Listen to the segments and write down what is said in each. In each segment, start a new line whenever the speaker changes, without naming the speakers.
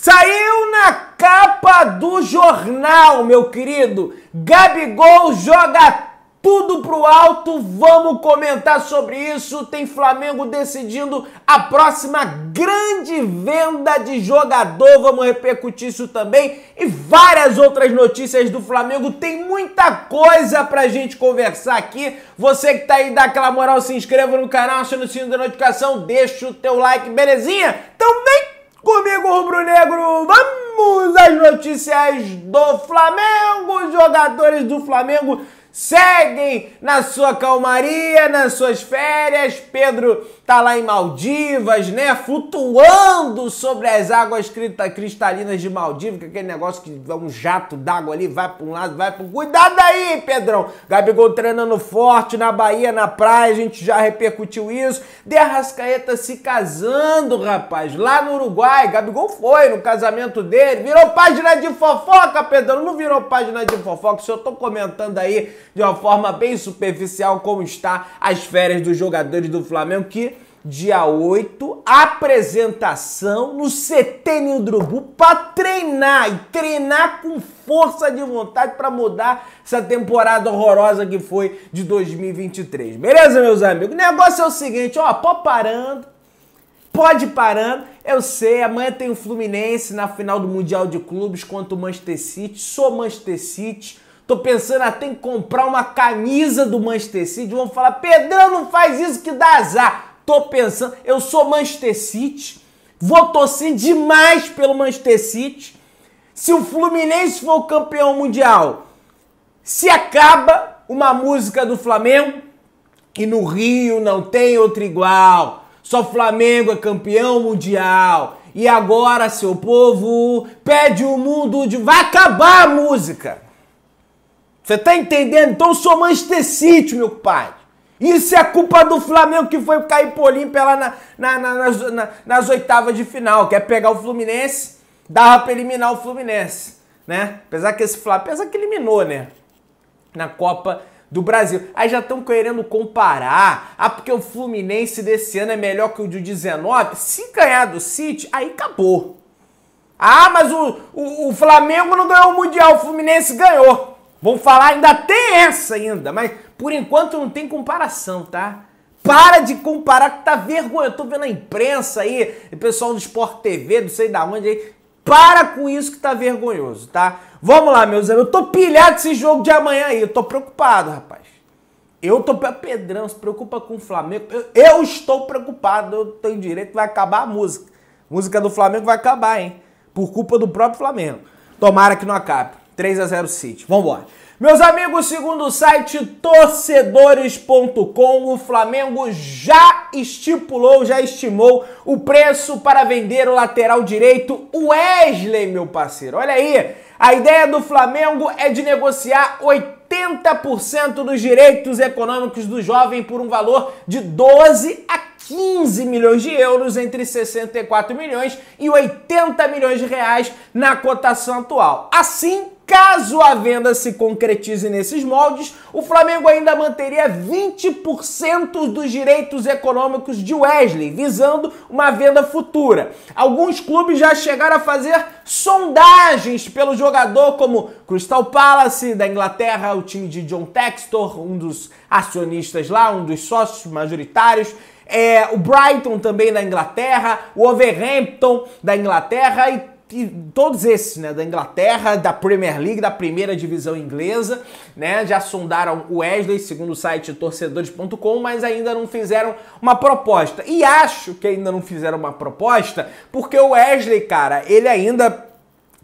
Saiu na capa do jornal, meu querido. Gabigol joga tudo pro alto. Vamos comentar sobre isso. Tem Flamengo decidindo a próxima grande venda de jogador. Vamos repercutir isso também e várias outras notícias do Flamengo. Tem muita coisa pra gente conversar aqui. Você que tá aí dá aquela moral, se inscreva no canal, aciona o sininho da notificação, deixa o teu like, belezinha? Então vem Comigo, Rubro Negro, vamos às notícias do Flamengo. Os jogadores do Flamengo seguem na sua calmaria, nas suas férias. Pedro tá lá em Maldivas, né? Flutuando sobre as águas cristalinas de Maldivas, que é aquele negócio que dá um jato d'água ali, vai para um lado, vai para Cuidado aí, Pedrão! Gabigol treinando forte na Bahia, na praia, a gente já repercutiu isso. Derrascaeta se casando, rapaz, lá no Uruguai. Gabigol foi no casamento dele, virou página de fofoca, Pedrão. Não virou página de fofoca, se eu tô comentando aí de uma forma bem superficial como está as férias dos jogadores do Flamengo que dia 8, apresentação no CT Nildrubu para treinar e treinar com força de vontade para mudar essa temporada horrorosa que foi de 2023. Beleza, meus amigos? O negócio é o seguinte, ó, pode parando, pode parando. Eu sei, amanhã tem o Fluminense na final do Mundial de Clubes contra o Manchester City. Sou Manchester City Tô pensando até em comprar uma camisa do Manchester City. Vão falar, Pedrão, não faz isso que dá azar. Tô pensando, eu sou Manchester City, vou torcer demais pelo Manchester City. Se o Fluminense for campeão mundial, se acaba uma música do Flamengo e no Rio não tem outra igual. Só Flamengo é campeão mundial. E agora, seu povo, pede o mundo de. Vai acabar a música! Você tá entendendo? Então eu sou Manchester City, meu pai. Isso é culpa do Flamengo que foi cair por Olímpia lá na, na, na, nas, nas, oitavas de final. Quer pegar o Fluminense, dava pra eliminar o Fluminense, né? Apesar que esse Flamengo, apesar que eliminou, né? Na Copa do Brasil. Aí já estão querendo comparar. Ah, porque o Fluminense desse ano é melhor que o de 19. Se ganhar do City, aí acabou. Ah, mas o, o, o Flamengo não ganhou o Mundial, o Fluminense ganhou. Vão falar, ainda tem essa ainda, mas por enquanto não tem comparação, tá? Para de comparar que tá vergonha. Eu tô vendo a imprensa aí, o pessoal do Sport TV, não sei da onde aí. Para com isso que tá vergonhoso, tá? Vamos lá, meus amigos. Eu tô pilhado esse jogo de amanhã aí. Eu tô preocupado, rapaz. Eu tô. Pedrão, se preocupa com o Flamengo. Eu, eu estou preocupado. Eu tenho direito. Vai acabar a música. A música do Flamengo vai acabar, hein? Por culpa do próprio Flamengo. Tomara que não acabe. 3 a 0 City. Vambora. Meus amigos, segundo o site torcedores.com, o Flamengo já estipulou, já estimou o preço para vender o lateral direito Wesley, meu parceiro. Olha aí, a ideia do Flamengo é de negociar 80% dos direitos econômicos do jovem por um valor de 12 a 15 milhões de euros, entre 64 milhões e 80 milhões de reais na cotação atual. Assim, Caso a venda se concretize nesses moldes, o Flamengo ainda manteria 20% dos direitos econômicos de Wesley, visando uma venda futura. Alguns clubes já chegaram a fazer sondagens pelo jogador, como Crystal Palace da Inglaterra, o time de John Textor, um dos acionistas lá, um dos sócios majoritários. É, o Brighton também da Inglaterra, o Overhampton da Inglaterra e todos esses, né, da Inglaterra, da Premier League, da primeira divisão inglesa, né, já sondaram o Wesley, segundo o site torcedores.com, mas ainda não fizeram uma proposta. E acho que ainda não fizeram uma proposta, porque o Wesley, cara, ele ainda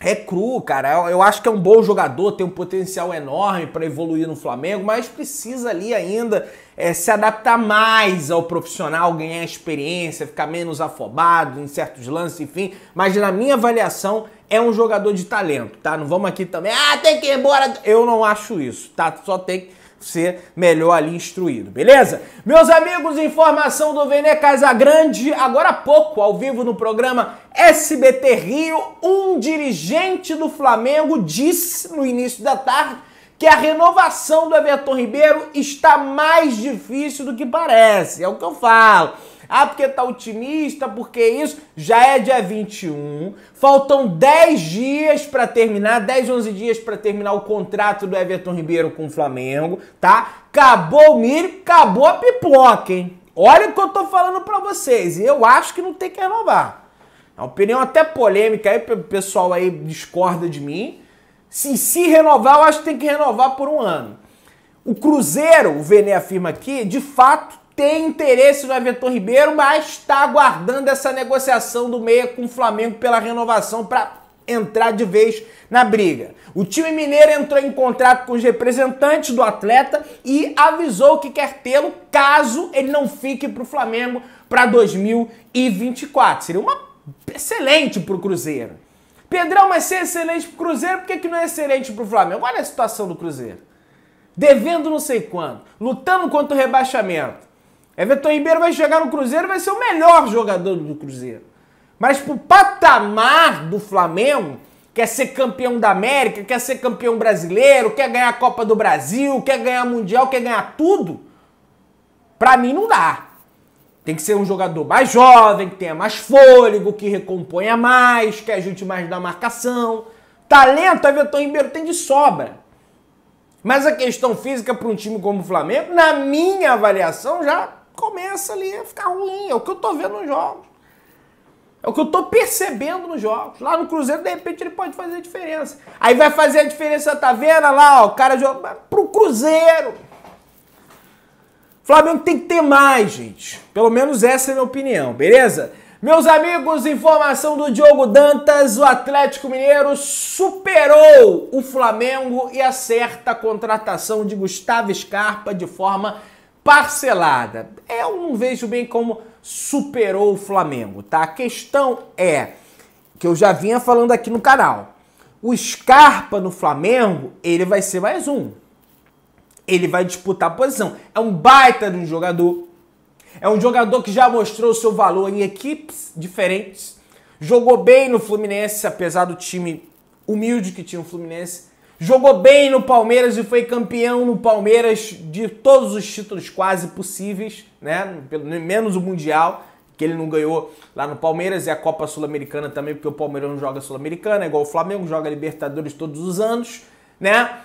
é cru, cara. Eu acho que é um bom jogador, tem um potencial enorme para evoluir no Flamengo, mas precisa ali ainda é, se adaptar mais ao profissional, ganhar experiência, ficar menos afobado em certos lances, enfim. Mas na minha avaliação, é um jogador de talento, tá? Não vamos aqui também, ah, tem que ir embora. Eu não acho isso, tá? Só tem que ser melhor ali instruído, beleza? Meus amigos, informação do Vene Casagrande, agora há pouco, ao vivo no programa SBT Rio, um dirigente do Flamengo disse no início da tarde que a renovação do Everton Ribeiro está mais difícil do que parece. É o que eu falo. Ah, porque tá otimista, porque isso. Já é dia 21. Faltam 10 dias para terminar, 10, 11 dias para terminar o contrato do Everton Ribeiro com o Flamengo, tá? Acabou o milho, acabou a pipoca, hein? Olha o que eu tô falando para vocês. Eu acho que não tem que renovar. É uma opinião até polêmica aí, o pessoal aí discorda de mim. Se se renovar, eu acho que tem que renovar por um ano. O Cruzeiro, o Vene afirma aqui, de fato tem interesse no Everton Ribeiro, mas está aguardando essa negociação do Meia com o Flamengo pela renovação para entrar de vez na briga. O time mineiro entrou em contrato com os representantes do atleta e avisou que quer tê-lo caso ele não fique para o Flamengo para 2024. Seria uma excelente para o Cruzeiro. Pedrão, mas ser é excelente para o Cruzeiro, por que, que não é excelente para o Flamengo? Olha a situação do Cruzeiro. Devendo não sei quanto, lutando contra o rebaixamento. Everton Ribeiro vai chegar no Cruzeiro vai ser o melhor jogador do Cruzeiro. Mas pro patamar do Flamengo, quer ser campeão da América, quer ser campeão brasileiro, quer ganhar a Copa do Brasil, quer ganhar Mundial, quer ganhar tudo, pra mim não dá. Tem que ser um jogador mais jovem, que tenha mais fôlego, que recomponha mais, que ajude mais na marcação. Talento, Everton Ribeiro tem de sobra. Mas a questão física para um time como o Flamengo, na minha avaliação, já começa ali a ficar ruim. É o que eu tô vendo nos jogos. É o que eu tô percebendo nos jogos. Lá no Cruzeiro, de repente, ele pode fazer a diferença. Aí vai fazer a diferença, tá vendo? Lá, ó, o cara joga. Pro Cruzeiro! O Flamengo tem que ter mais, gente. Pelo menos essa é a minha opinião, beleza? Meus amigos, informação do Diogo Dantas: o Atlético Mineiro superou o Flamengo e acerta a contratação de Gustavo Scarpa de forma parcelada. É, eu não vejo bem como superou o Flamengo, tá? A questão é que eu já vinha falando aqui no canal. O Scarpa no Flamengo, ele vai ser mais um. Ele vai disputar a posição. É um baita de um jogador. É um jogador que já mostrou seu valor em equipes diferentes. Jogou bem no Fluminense, apesar do time humilde que tinha o Fluminense. Jogou bem no Palmeiras e foi campeão no Palmeiras de todos os títulos quase possíveis, né? Pelo menos o Mundial, que ele não ganhou lá no Palmeiras, e a Copa Sul-Americana também, porque o Palmeiras não joga Sul-Americana, é igual o Flamengo joga Libertadores todos os anos, né?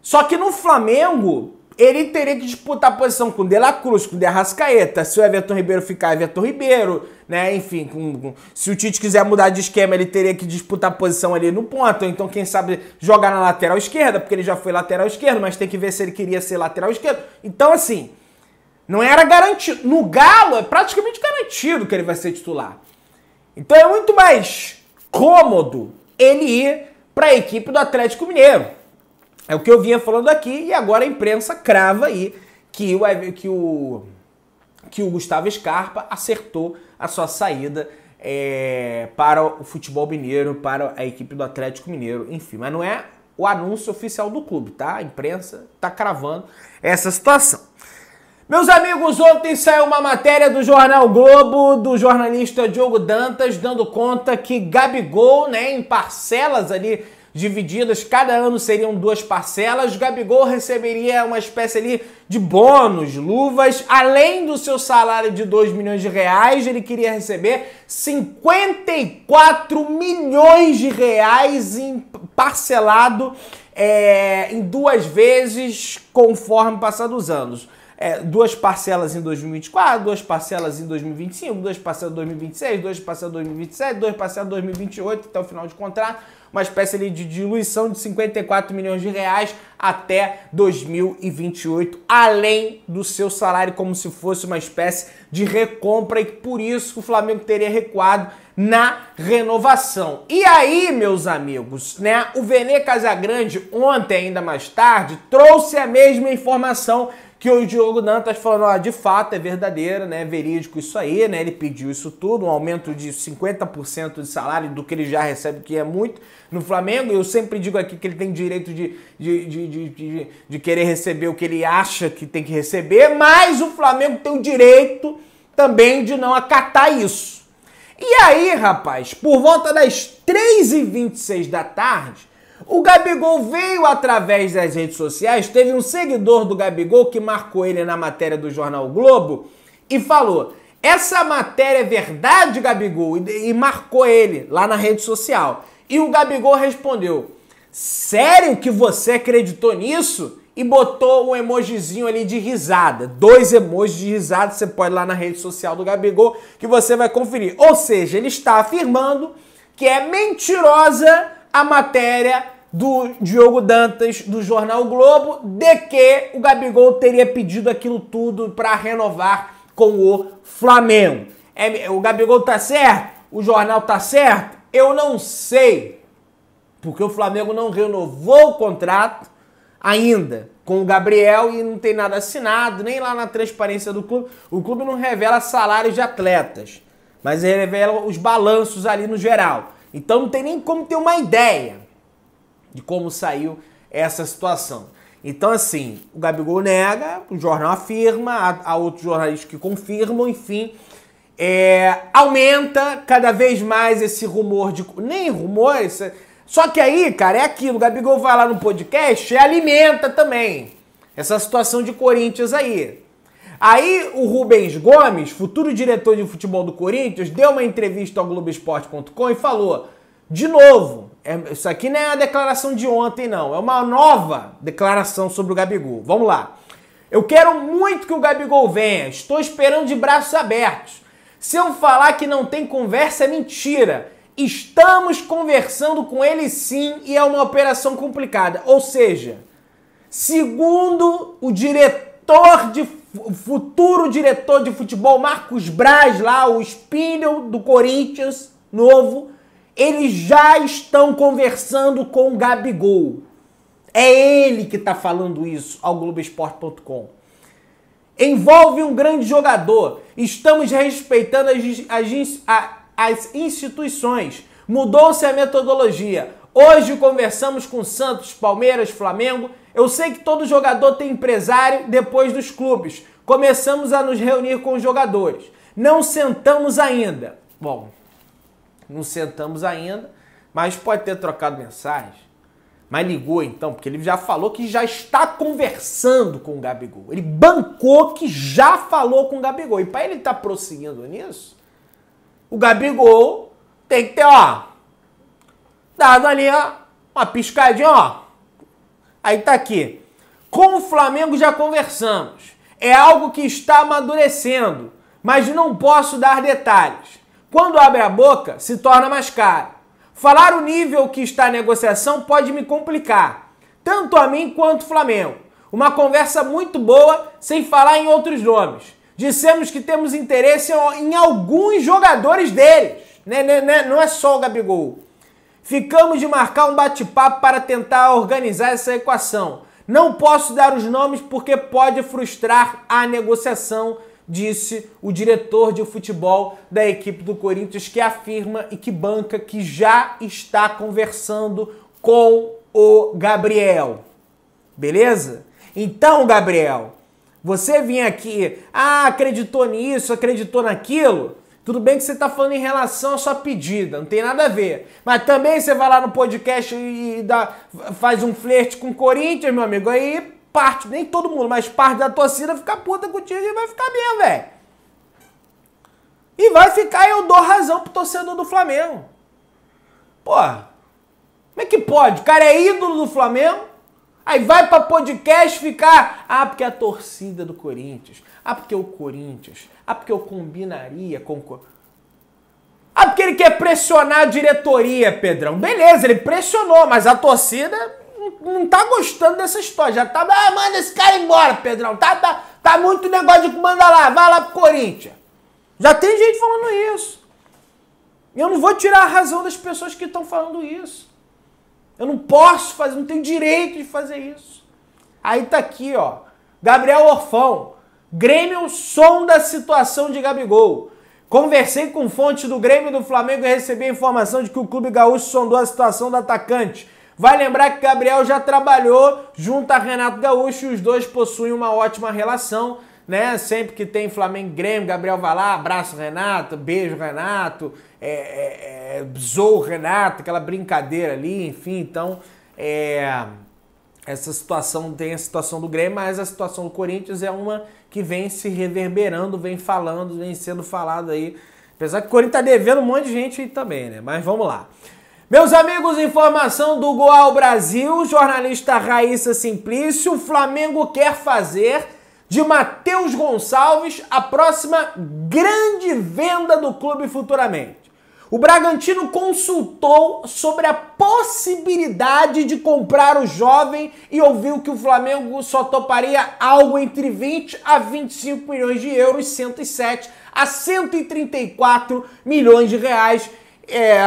Só que no Flamengo, ele teria que disputar a posição com o De La Cruz, com o De Arrascaeta. Se o Everton Ribeiro ficar, Everton Ribeiro, né? Enfim, com, com, se o Tite quiser mudar de esquema, ele teria que disputar a posição ali no ponto. Então, quem sabe jogar na lateral esquerda, porque ele já foi lateral esquerdo, mas tem que ver se ele queria ser lateral esquerdo. Então, assim, não era garantido. No Galo, é praticamente garantido que ele vai ser titular. Então, é muito mais cômodo ele ir para a equipe do Atlético Mineiro. É o que eu vinha falando aqui e agora a imprensa crava aí que o, que o, que o Gustavo Scarpa acertou a sua saída é, para o futebol mineiro, para a equipe do Atlético Mineiro, enfim. Mas não é o anúncio oficial do clube, tá? A imprensa tá cravando essa situação. Meus amigos, ontem saiu uma matéria do Jornal Globo, do jornalista Diogo Dantas, dando conta que Gabigol, né, em parcelas ali divididas, cada ano seriam duas parcelas. Gabigol receberia uma espécie ali de bônus, luvas, além do seu salário de 2 milhões de reais, ele queria receber 54 milhões de reais em parcelado é, em duas vezes conforme passar dos anos é, duas parcelas em 2024, duas parcelas em 2025, duas parcelas em 2026, duas parcelas em 2027, duas parcelas em 2028 até o final de contrato, uma espécie ali de diluição de 54 milhões de reais até 2028, além do seu salário como se fosse uma espécie de recompra e por isso o Flamengo teria recuado na renovação. E aí, meus amigos, né? O Vene Casagrande ontem ainda mais tarde trouxe a mesma informação que o Diogo Dantas tá falando, ah, de fato é verdadeira, né? É verídico isso aí, né? Ele pediu isso tudo, um aumento de 50% de salário do que ele já recebe, que é muito, no Flamengo. Eu sempre digo aqui que ele tem direito de, de, de, de, de querer receber o que ele acha que tem que receber, mas o Flamengo tem o direito também de não acatar isso. E aí, rapaz, por volta das 3h26 da tarde, o Gabigol veio através das redes sociais, teve um seguidor do Gabigol que marcou ele na matéria do jornal o Globo e falou: "Essa matéria é verdade, Gabigol?" E, e marcou ele lá na rede social. E o Gabigol respondeu: "Sério que você acreditou nisso?" E botou um emojizinho ali de risada. Dois emojis de risada, você pode ir lá na rede social do Gabigol que você vai conferir. Ou seja, ele está afirmando que é mentirosa a matéria do Diogo Dantas do jornal Globo de que o Gabigol teria pedido aquilo tudo para renovar com o Flamengo. É, o Gabigol tá certo? O jornal tá certo? Eu não sei. Porque o Flamengo não renovou o contrato ainda com o Gabriel e não tem nada assinado, nem lá na transparência do clube. O clube não revela salários de atletas, mas revela os balanços ali no geral. Então não tem nem como ter uma ideia de como saiu essa situação. Então, assim, o Gabigol nega, o jornal afirma, há, há outros jornalistas que confirmam, enfim. É, aumenta cada vez mais esse rumor de. Nem rumor, isso. só que aí, cara, é aquilo. O Gabigol vai lá no podcast e alimenta também essa situação de Corinthians aí. Aí o Rubens Gomes, futuro diretor de futebol do Corinthians, deu uma entrevista ao Globoesporte.com e falou: de novo, é, isso aqui não é a declaração de ontem, não. É uma nova declaração sobre o Gabigol. Vamos lá. Eu quero muito que o Gabigol venha. Estou esperando de braços abertos. Se eu falar que não tem conversa, é mentira. Estamos conversando com ele sim e é uma operação complicada. Ou seja, segundo o diretor de futuro diretor de futebol Marcos Braz lá, o Spindle do Corinthians, novo, eles já estão conversando com o Gabigol. É ele que está falando isso ao Globoesporte.com. Envolve um grande jogador. Estamos respeitando as, as, as instituições. Mudou-se a metodologia. Hoje conversamos com Santos, Palmeiras, Flamengo. Eu sei que todo jogador tem empresário depois dos clubes. Começamos a nos reunir com os jogadores. Não sentamos ainda. Bom, não sentamos ainda, mas pode ter trocado mensagem. Mas ligou então, porque ele já falou que já está conversando com o Gabigol. Ele bancou que já falou com o Gabigol. E para ele estar tá prosseguindo nisso, o Gabigol tem que ter, ó, dado ali, ó, uma piscadinha, ó. Aí tá aqui. Com o Flamengo já conversamos. É algo que está amadurecendo, mas não posso dar detalhes. Quando abre a boca, se torna mais caro. Falar o nível que está a negociação pode me complicar, tanto a mim quanto o Flamengo. Uma conversa muito boa, sem falar em outros nomes. Dissemos que temos interesse em alguns jogadores deles. Né, né, né não é só o Gabigol. Ficamos de marcar um bate-papo para tentar organizar essa equação. Não posso dar os nomes porque pode frustrar a negociação disse o diretor de futebol da equipe do Corinthians, que afirma e que banca que já está conversando com o Gabriel. Beleza? Então, Gabriel, você vinha aqui, ah, acreditou nisso, acreditou naquilo. Tudo bem que você está falando em relação à sua pedida, não tem nada a ver. Mas também você vai lá no podcast e dá, faz um flerte com o Corinthians, meu amigo, aí parte, nem todo mundo, mas parte da torcida fica puta contigo e vai ficar mesmo, velho. E vai ficar, eu dou razão pro torcedor do Flamengo. Porra, como é que pode? O cara é ídolo do Flamengo, aí vai pra podcast ficar, ah, porque é a torcida do Corinthians, ah, porque o Corinthians, ah, porque eu combinaria com... Ah, porque ele quer pressionar a diretoria, Pedrão. Beleza, ele pressionou, mas a torcida não tá gostando dessa história. Já tá, ah, manda esse cara embora, Pedrão. Tá, tá, tá muito negócio de manda lá, vai lá pro Corinthians. Já tem gente falando isso. Eu não vou tirar a razão das pessoas que estão falando isso. Eu não posso fazer, não tenho direito de fazer isso. Aí tá aqui, ó. Gabriel Orfão. Grêmio sonda a situação de Gabigol. Conversei com fonte do Grêmio do Flamengo e recebi a informação de que o clube gaúcho sondou a situação do atacante Vai lembrar que Gabriel já trabalhou junto a Renato Gaúcho e os dois possuem uma ótima relação. Né? Sempre que tem Flamengo Grêmio, Gabriel vai lá, abraço Renato, beijo Renato, é, é, é Renato, aquela brincadeira ali, enfim, então é, essa situação tem a situação do Grêmio, mas a situação do Corinthians é uma que vem se reverberando, vem falando, vem sendo falado aí. Apesar que o Corinthians tá devendo um monte de gente aí também, né? Mas vamos lá. Meus amigos, informação do Goal Brasil, jornalista Raíssa Simplício, o Flamengo quer fazer de Matheus Gonçalves a próxima grande venda do clube futuramente. O Bragantino consultou sobre a possibilidade de comprar o jovem e ouviu que o Flamengo só toparia algo entre 20 a 25 milhões de euros, 107 a 134 milhões de reais. É,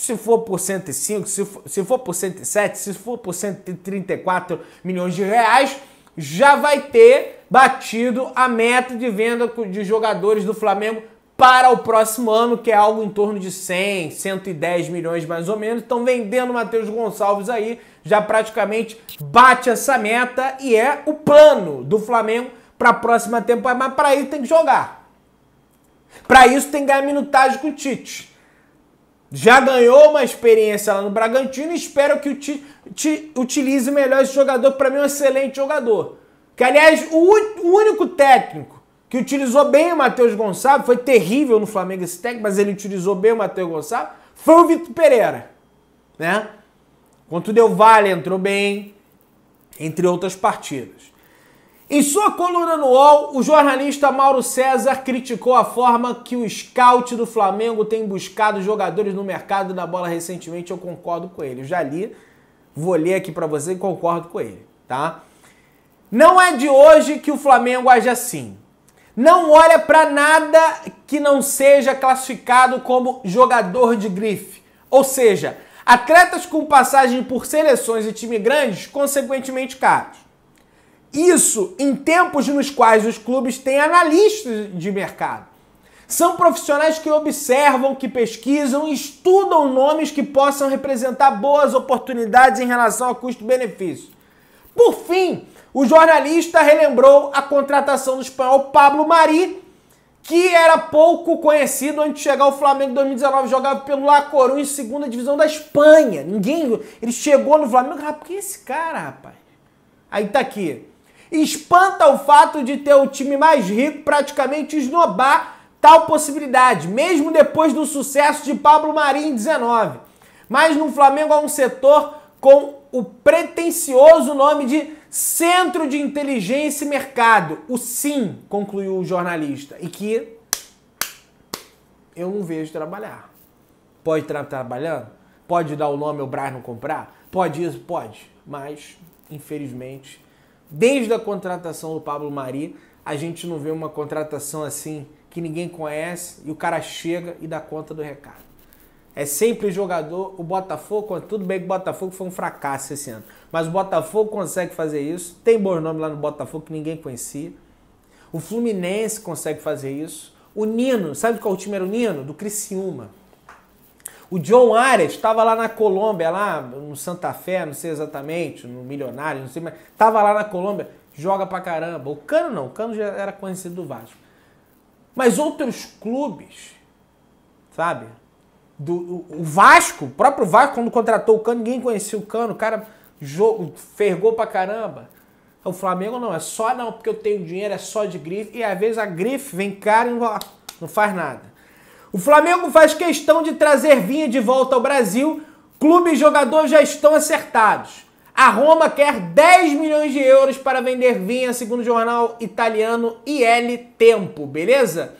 se for por 105, se for, se for por 107, se for por 134 milhões de reais, já vai ter batido a meta de venda de jogadores do Flamengo para o próximo ano, que é algo em torno de 100, 110 milhões mais ou menos. Estão vendendo o Matheus Gonçalves aí, já praticamente bate essa meta e é o plano do Flamengo para a próxima temporada. Mas para isso tem que jogar. Para isso tem que ganhar minutagem com o Tite já ganhou uma experiência lá no Bragantino e espero que uti te utilize melhor esse jogador, para mim é um excelente jogador. Que, aliás, o, o único técnico que utilizou bem o Matheus Gonçalves, foi terrível no Flamengo esse técnico, mas ele utilizou bem o Matheus Gonçalves, foi o Vitor Pereira, né? Quanto deu Vale entrou bem, entre outras partidas. Em sua coluna no UOL, o jornalista Mauro César criticou a forma que o scout do Flamengo tem buscado jogadores no mercado da bola recentemente. Eu concordo com ele. Eu já li, vou ler aqui para você e concordo com ele, tá? Não é de hoje que o Flamengo age assim. Não olha para nada que não seja classificado como jogador de grife. Ou seja, atletas com passagem por seleções e time grandes, consequentemente caros. Isso em tempos nos quais os clubes têm analistas de mercado. São profissionais que observam, que pesquisam e estudam nomes que possam representar boas oportunidades em relação a custo-benefício. Por fim, o jornalista relembrou a contratação do espanhol Pablo Mari, que era pouco conhecido antes de chegar ao Flamengo em 2019, jogava pelo La Coruña em segunda divisão da Espanha. Ninguém, ele chegou no Flamengo, rapaz, quem é esse cara, rapaz? Aí tá aqui espanta o fato de ter o time mais rico praticamente esnobar tal possibilidade, mesmo depois do sucesso de Pablo Marinho em 19. Mas no Flamengo há um setor com o pretensioso nome de Centro de Inteligência e Mercado, o SIM, concluiu o jornalista, e que eu não vejo trabalhar. Pode estar trabalhando? Pode dar o nome ao Brás não comprar? Pode isso? Pode. Mas, infelizmente, Desde a contratação do Pablo Mari, a gente não vê uma contratação assim que ninguém conhece e o cara chega e dá conta do recado. É sempre jogador, o Botafogo, tudo bem que o Botafogo foi um fracasso esse ano, mas o Botafogo consegue fazer isso, tem bons nomes lá no Botafogo que ninguém conhecia. O Fluminense consegue fazer isso. O Nino, sabe qual o time era o Nino? Do Criciúma. O John Arias estava lá na Colômbia, lá no Santa Fé, não sei exatamente, no Milionário, não sei, mas estava lá na Colômbia, joga pra caramba. O Cano não, o Cano já era conhecido do Vasco. Mas outros clubes, sabe? Do, o, o Vasco, o próprio Vasco, quando contratou o Cano, ninguém conhecia o Cano, o cara jogou, fergou pra caramba. O Flamengo não, é só não, porque eu tenho dinheiro, é só de grife, e às vezes a grife vem cara e não faz nada. O Flamengo faz questão de trazer Vinha de volta ao Brasil. Clube e jogador já estão acertados. A Roma quer 10 milhões de euros para vender Vinha, segundo o jornal italiano IL Tempo, beleza?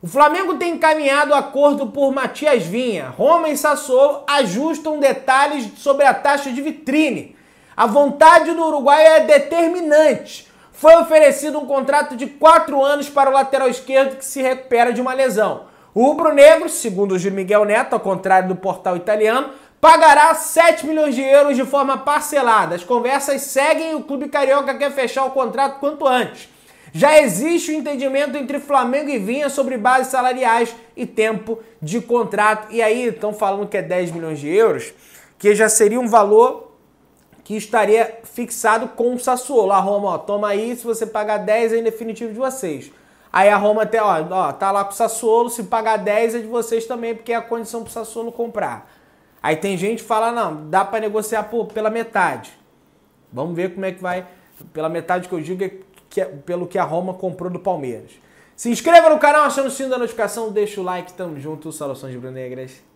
O Flamengo tem encaminhado acordo por Matias Vinha. Roma e Sassuolo ajustam detalhes sobre a taxa de vitrine. A vontade do Uruguai é determinante. Foi oferecido um contrato de 4 anos para o lateral esquerdo que se recupera de uma lesão. O rubro-negro, segundo o Júlio Miguel Neto, ao contrário do portal italiano, pagará 7 milhões de euros de forma parcelada. As conversas seguem e o clube carioca quer fechar o contrato quanto antes. Já existe o um entendimento entre Flamengo e Vinha sobre bases salariais e tempo de contrato. E aí estão falando que é 10 milhões de euros, que já seria um valor que estaria fixado com o Sassuolo. A Roma, ó, toma aí, se você pagar 10 é em definitivo de vocês. Aí a Roma até, ó, ó, tá lá pro Sassuolo, se pagar 10 é de vocês também, porque é a condição pro Sassuolo comprar. Aí tem gente que fala, não, dá para negociar por, pela metade. Vamos ver como é que vai, pela metade que eu digo é, que pelo que a Roma comprou do Palmeiras. Se inscreva no canal, achando o sino da notificação, deixa o like, tamo junto, saudações de Brunegras.